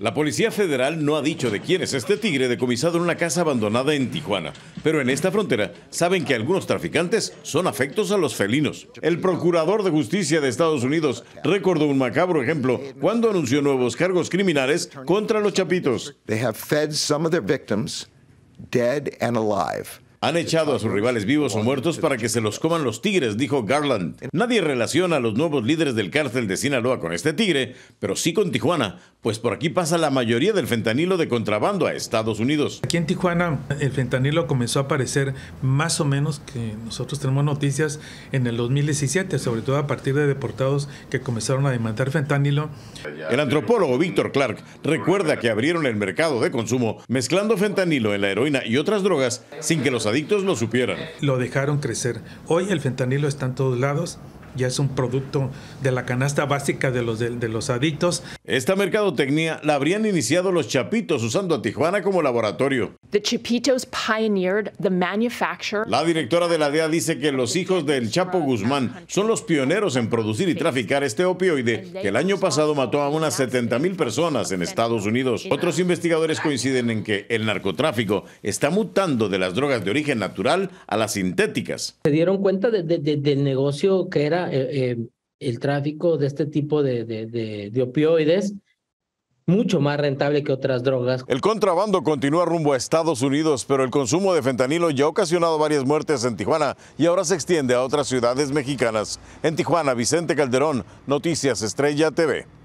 La Policía Federal no ha dicho de quién es este tigre decomisado en una casa abandonada en Tijuana, pero en esta frontera saben que algunos traficantes son afectos a los felinos. El procurador de justicia de Estados Unidos recordó un macabro ejemplo cuando anunció nuevos cargos criminales contra los chapitos. They have fed some of their victims dead and alive. Han echado a sus rivales vivos o muertos para que se los coman los tigres, dijo Garland. Nadie relaciona a los nuevos líderes del cárcel de Sinaloa con este tigre, pero sí con Tijuana, pues por aquí pasa la mayoría del fentanilo de contrabando a Estados Unidos. Aquí en Tijuana el fentanilo comenzó a aparecer más o menos que nosotros tenemos noticias en el 2017, sobre todo a partir de deportados que comenzaron a demandar fentanilo. El antropólogo Víctor Clark recuerda que abrieron el mercado de consumo mezclando fentanilo en la heroína y otras drogas sin que los adictos lo supieran. Lo dejaron crecer. Hoy el fentanilo está en todos lados ya es un producto de la canasta básica de los, de, los adictos. Esta mercadotecnia la habrían iniciado los chapitos usando a Tijuana como laboratorio. La directora de la DEA dice que los hijos del Chapo Guzmán son los pioneros en producir y traficar este opioide que el año pasado mató a unas 70 mil personas en Estados Unidos. Otros investigadores coinciden en que el narcotráfico está mutando de las drogas de origen natural a las sintéticas. Se dieron cuenta del negocio que era eh, eh, el tráfico de este tipo de, opioides mucho más rentable que otras drogas. El contrabando continúa rumbo a Estados Unidos, pero el consumo de fentanilo ya ha ocasionado varias muertes en Tijuana y ahora se extiende a otras ciudades mexicanas. En Tijuana, Vicente Calderón, Noticias Estrella TV.